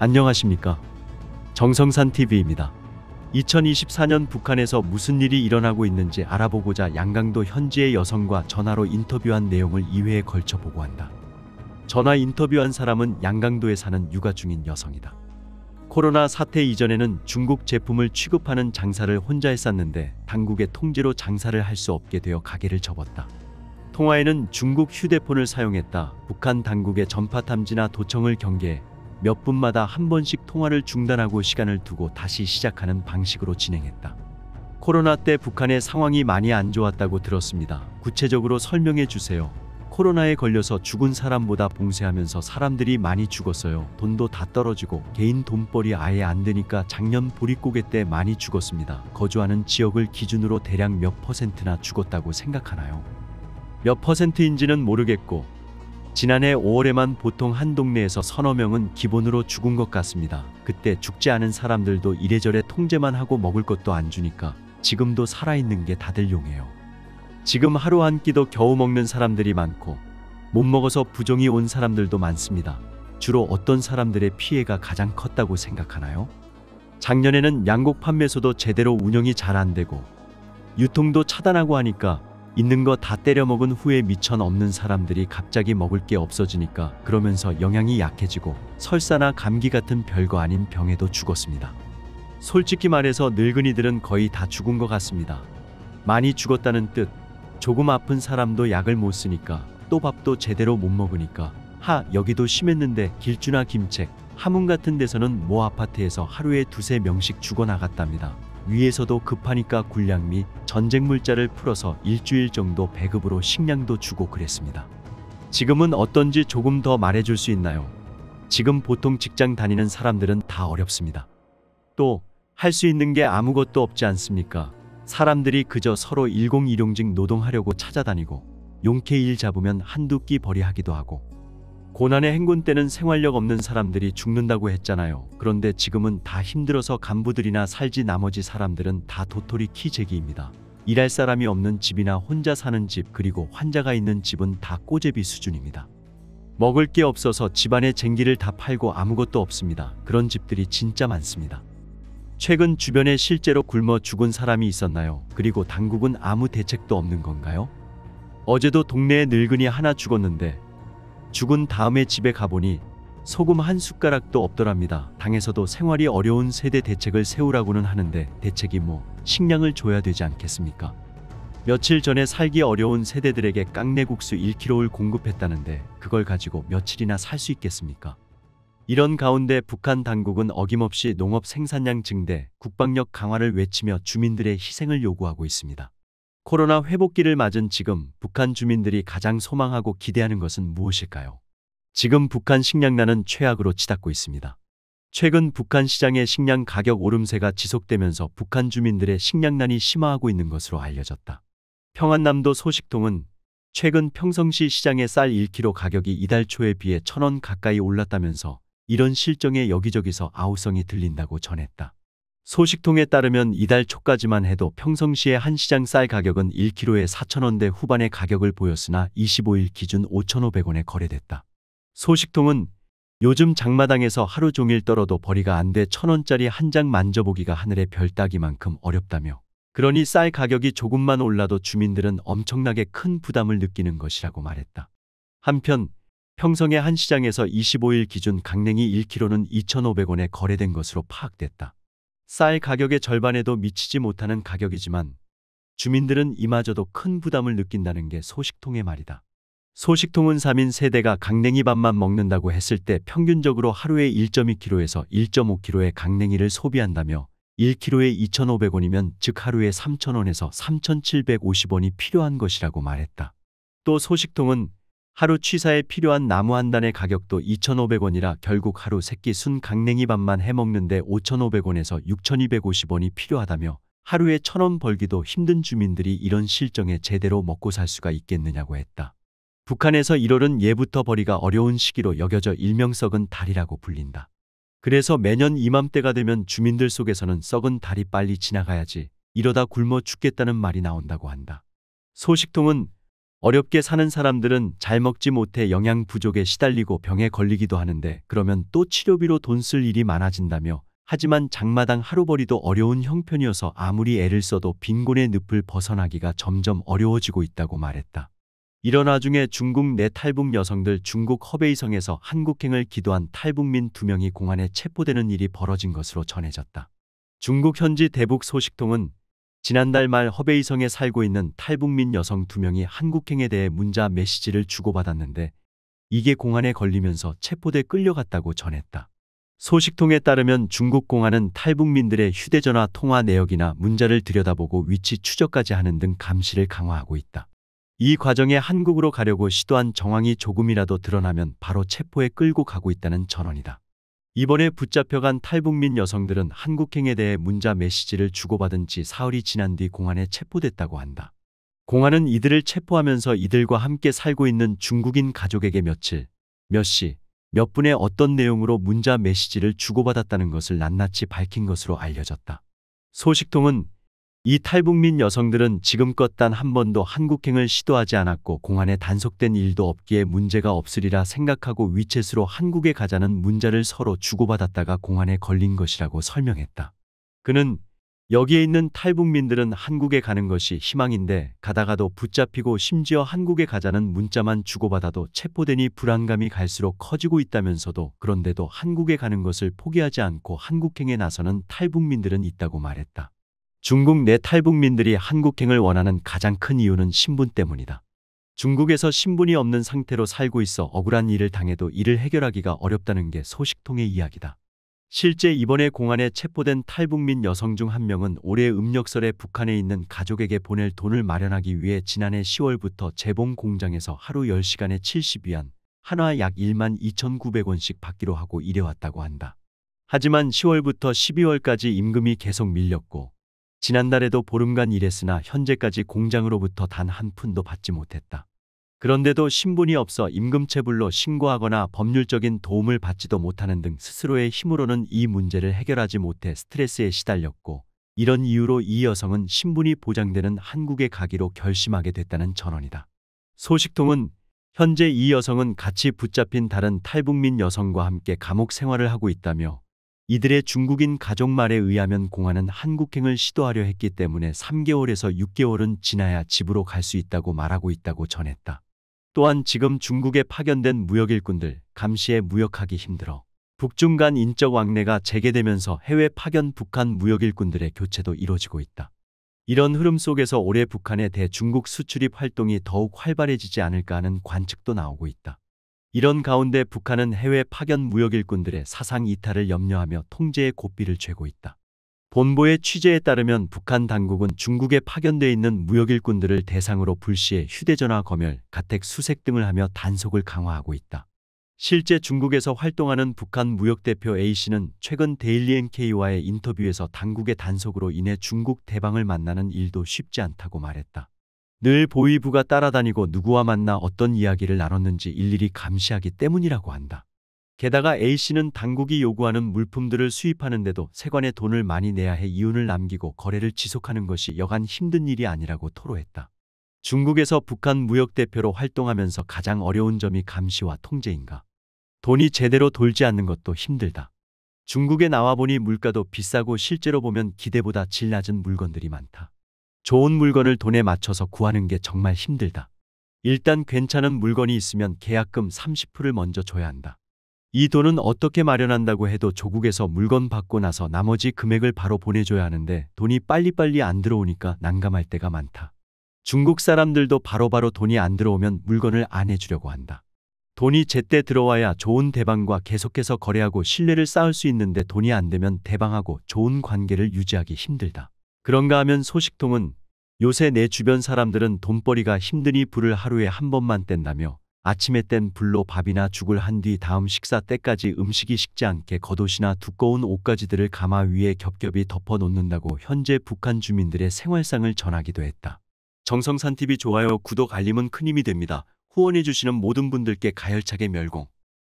안녕하십니까. 정성산TV입니다. 2024년 북한에서 무슨 일이 일어나고 있는지 알아보고자 양강도 현지의 여성과 전화로 인터뷰한 내용을 2회에 걸쳐 보고한다. 전화 인터뷰한 사람은 양강도에 사는 육아 중인 여성이다. 코로나 사태 이전에는 중국 제품을 취급하는 장사를 혼자 했었는데 당국의 통제로 장사를 할 수 없게 되어 가게를 접었다. 통화에는 중국 휴대폰을 사용했다. 북한 당국의 전파 탐지나 도청을 경계해 몇 분마다 한 번씩 통화를 중단하고 시간을 두고 다시 시작하는 방식으로 진행했다. 코로나 때 북한의 상황이 많이 안 좋았다고 들었습니다. 구체적으로 설명해 주세요. 코로나에 걸려서 죽은 사람보다 봉쇄하면서 사람들이 많이 죽었어요. 돈도 다 떨어지고 개인 돈벌이 아예 안 되니까 작년 보릿고개 때 많이 죽었습니다. 거주하는 지역을 기준으로 대략 몇 퍼센트나 죽었다고 생각하나요? 몇 퍼센트인지는 모르겠고 지난해 5월에만 보통 한 동네에서 서너 명은 기본으로 죽은 것 같습니다. 그때 죽지 않은 사람들도 이래저래 통제만 하고 먹을 것도 안 주니까 지금도 살아있는 게 다들 용해요. 지금 하루 한 끼도 겨우 먹는 사람들이 많고 못 먹어서 부종이온 사람들도 많습니다. 주로 어떤 사람들의 피해가 가장 컸다고 생각하나요? 작년에는 양곡 판매소도 제대로 운영이 잘 안 되고 유통도 차단하고 하니까 있는 거 다 때려 먹은 후에 미천없는 사람들이 갑자기 먹을 게 없어지니까 그러면서 영양이 약해지고 설사나 감기 같은 별거 아닌 병에도 죽었습니다. 솔직히 말해서 늙은이들은 거의 다 죽은 것 같습니다. 많이 죽었다는 뜻, 조금 아픈 사람도 약을 못 쓰니까 또 밥도 제대로 못 먹으니까 하 여기도 심했는데 길주나 김책, 하문 같은 데서는 모 아파트에서 하루에 두세 명씩 죽어나갔답니다. 위에서도 급하니까 군량 및 전쟁 물자를 풀어서 일주일 정도 배급으로 식량도 주고 그랬습니다. 지금은 어떤지 조금 더 말해줄 수 있나요? 지금 보통 직장 다니는 사람들은 다 어렵습니다. 또 할 수 있는 게 아무것도 없지 않습니까? 사람들이 그저 서로 1020직 노동하려고 찾아다니고 용케 일 잡으면 한두 끼 벌이하기도 하고 고난의 행군 때는 생활력 없는 사람들이 죽는다고 했잖아요. 그런데 지금은 다 힘들어서 간부들이나 살지 나머지 사람들은 다 도토리 키재기입니다. 일할 사람이 없는 집이나 혼자 사는 집 그리고 환자가 있는 집은 다 꼬제비 수준입니다. 먹을 게 없어서 집안의 쟁기를 다 팔고 아무것도 없습니다. 그런 집들이 진짜 많습니다. 최근 주변에 실제로 굶어 죽은 사람이 있었나요? 그리고 당국은 아무 대책도 없는 건가요? 어제도 동네에 늙은이 하나 죽었는데 죽은 다음에 집에 가보니 소금 한 숟가락도 없더랍니다. 당에서도 생활이 어려운 세대 대책을 세우라고는 하는데 대책이 뭐 식량을 줘야 되지 않겠습니까? 며칠 전에 살기 어려운 세대들에게 깡내국수 1kg을 공급했다는데 그걸 가지고 며칠이나 살 수 있겠습니까? 이런 가운데 북한 당국은 어김없이 농업 생산량 증대, 국방력 강화를 외치며 주민들의 희생을 요구하고 있습니다. 코로나 회복기를 맞은 지금 북한 주민들이 가장 소망하고 기대하는 것은 무엇일까요? 지금 북한 식량난은 최악으로 치닫고 있습니다. 최근 북한 시장의 식량 가격 오름세가 지속되면서 북한 주민들의 식량난이 심화하고 있는 것으로 알려졌다. 평안남도 소식통은 최근 평성시 시장의 쌀 1kg 가격이 이달 초에 비해 1,000원 가까이 올랐다면서 이런 실정에 여기저기서 아우성이 들린다고 전했다. 소식통에 따르면 이달 초까지만 해도 평성시의 한 시장 쌀 가격은 1kg에 4,000원대 후반의 가격을 보였으나 25일 기준 5,500원에 거래됐다. 소식통은 요즘 장마당에서 하루 종일 떨어도 벌이가 안 돼 1,000원짜리 한 장 만져보기가 하늘의 별 따기만큼 어렵다며 그러니 쌀 가격이 조금만 올라도 주민들은 엄청나게 큰 부담을 느끼는 것이라고 말했다. 한편 평성의 한 시장에서 25일 기준 강냉이 1kg는 2,500원에 거래된 것으로 파악됐다. 쌀 가격의 절반에도 미치지 못하는 가격이지만 주민들은 이마저도 큰 부담을 느낀다는 게 소식통의 말이다. 소식통은 3인 세대가 강냉이 밥만 먹는다고 했을 때 평균적으로 하루에 1.2kg에서 1.5kg의 강냉이를 소비한다며 1kg에 2,500원이면 즉 하루에 3,000원에서 3,750원이 필요한 것이라고 말했다. 또 소식통은 하루 취사에 필요한 나무 한 단의 가격도 2,500원이라 결국 하루 새끼순 강냉이 밥만 해먹는데 5,500원에서 6,250원이 필요하다며 하루에 천 원 벌기도 힘든 주민들이 이런 실정에 제대로 먹고 살 수가 있겠느냐고 했다. 북한에서 1월은 예부터 벌이가 어려운 시기로 여겨져 일명 썩은 달이라고 불린다. 그래서 매년 이맘때가 되면 주민들 속에서는 썩은 달이 빨리 지나가야지 이러다 굶어 죽겠다는 말이 나온다고 한다. 소식통은 어렵게 사는 사람들은 잘 먹지 못해 영양 부족에 시달리고 병에 걸리기도 하는데 그러면 또 치료비로 돈 쓸 일이 많아진다며 하지만 장마당 하루벌이도 어려운 형편이어서 아무리 애를 써도 빈곤의 늪을 벗어나기가 점점 어려워지고 있다고 말했다. 이런 와중에 중국 내 네 탈북 여성들 중국 허베이성에서 한국행을 기도한 탈북민 두 명이 공안에 체포되는 일이 벌어진 것으로 전해졌다. 중국 현지 대북 소식통은 지난달 말 허베이성에 살고 있는 탈북민 여성 두 명이 한국행에 대해 문자 메시지를 주고받았는데 이게 공안에 걸리면서 체포돼 끌려갔다고 전했다. 소식통에 따르면 중국 공안은 탈북민들의 휴대전화 통화 내역이나 문자를 들여다보고 위치 추적까지 하는 등 감시를 강화하고 있다. 이 과정에 한국으로 가려고 시도한 정황이 조금이라도 드러나면 바로 체포에 끌고 가고 있다는 전언이다. 이번에 붙잡혀간 탈북민 여성들은 한국행에 대해 문자 메시지를 주고받은 지 사흘이 지난 뒤 공안에 체포됐다고 한다. 공안은 이들을 체포하면서 이들과 함께 살고 있는 중국인 가족에게 며칠, 몇 시, 몇 분의 어떤 내용으로 문자 메시지를 주고받았다는 것을 낱낱이 밝힌 것으로 알려졌다. 소식통은 이 탈북민 여성들은 지금껏 단 한 번도 한국행을 시도하지 않았고 공안에 단속된 일도 없기에 문제가 없으리라 생각하고 위챗으로 한국에 가자는 문자를 서로 주고받았다가 공안에 걸린 것이라고 설명했다. 그는 여기에 있는 탈북민들은 한국에 가는 것이 희망인데 가다가도 붙잡히고 심지어 한국에 가자는 문자만 주고받아도 체포되니 불안감이 갈수록 커지고 있다면서도 그런데도 한국에 가는 것을 포기하지 않고 한국행에 나서는 탈북민들은 있다고 말했다. 중국 내 탈북민들이 한국행을 원하는 가장 큰 이유는 신분 때문이다. 중국에서 신분이 없는 상태로 살고 있어 억울한 일을 당해도 이를 해결하기가 어렵다는 게 소식통의 이야기다. 실제 이번에 공안에 체포된 탈북민 여성 중 한 명은 올해 음력설에 북한에 있는 가족에게 보낼 돈을 마련하기 위해 지난해 10월부터 재봉 공장에서 하루 10시간에 70위안, 한화 약 1만 2,900원씩 받기로 하고 일해왔다고 한다. 하지만 10월부터 12월까지 임금이 계속 밀렸고 지난달에도 보름간 일했으나 현재까지 공장으로부터 단 한 푼도 받지 못했다. 그런데도 신분이 없어 임금체불로 신고하거나 법률적인 도움을 받지도 못하는 등 스스로의 힘으로는 이 문제를 해결하지 못해 스트레스에 시달렸고 이런 이유로 이 여성은 신분이 보장되는 한국에 가기로 결심하게 됐다는 전언이다. 소식통은 현재 이 여성은 같이 붙잡힌 다른 탈북민 여성과 함께 감옥 생활을 하고 있다며 이들의 중국인 가족말에 의하면 공안은 한국행을 시도하려 했기 때문에 3개월에서 6개월은 지나야 집으로 갈 수 있다고 말하고 있다고 전했다. 또한 지금 중국에 파견된 무역일꾼들 감시에 무역하기 힘들어 북중 간 인적 왕래가 재개되면서 해외 파견 북한 무역일꾼들의 교체도 이뤄지고 있다. 이런 흐름 속에서 올해 북한에 대 중국 수출입 활동이 더욱 활발해지지 않을까 하는 관측도 나오고 있다. 이런 가운데 북한은 해외 파견 무역일꾼들의 사상 이탈을 염려하며 통제의 고삐를 죄고 있다. 본보의 취재에 따르면 북한 당국은 중국에 파견돼 있는 무역일꾼들을 대상으로 불시에 휴대전화 검열, 가택 수색 등을 하며 단속을 강화하고 있다. 실제 중국에서 활동하는 북한 무역대표 A씨는 최근 데일리 NK와의 인터뷰에서 당국의 단속으로 인해 중국 대방을 만나는 일도 쉽지 않다고 말했다. 늘보이부가 따라다니고 누구와 만나 어떤 이야기를 나눴는지 일일이 감시하기 때문이라고 한다. 게다가 A씨는 당국이 요구하는 물품들을 수입하는데도 세관에 돈을 많이 내야 해 이윤을 남기고 거래를 지속하는 것이 여간 힘든 일이 아니라고 토로했다. 중국에서 북한 무역대표로 활동하면서 가장 어려운 점이 감시와 통제인가. 돈이 제대로 돌지 않는 것도 힘들다. 중국에 나와보니 물가도 비싸고 실제로 보면 기대보다 질 낮은 물건들이 많다. 좋은 물건을 돈에 맞춰서 구하는 게 정말 힘들다. 일단 괜찮은 물건이 있으면 계약금 30%를 먼저 줘야 한다. 이 돈은 어떻게 마련한다고 해도 조국에서 물건 받고 나서 나머지 금액을 바로 보내줘야 하는데 돈이 빨리빨리 안 들어오니까 난감할 때가 많다. 중국 사람들도 바로바로 돈이 안 들어오면 물건을 안 해주려고 한다. 돈이 제때 들어와야 좋은 대방과 계속해서 거래하고 신뢰를 쌓을 수 있는데 돈이 안 되면 대방하고 좋은 관계를 유지하기 힘들다. 그런가 하면 소식통은 요새 내 주변 사람들은 돈벌이가 힘드니 불을 하루에 한 번만 뗀다며 아침에 뗀 불로 밥이나 죽을 한 뒤 다음 식사 때까지 음식이 식지 않게 겉옷이나 두꺼운 옷가지들을 가마 위에 겹겹이 덮어놓는다고 현재 북한 주민들의 생활상을 전하기도 했다. 정성산TV 좋아요 구독 알림은 큰 힘이 됩니다. 후원해주시는 모든 분들께 가열차게 멸공.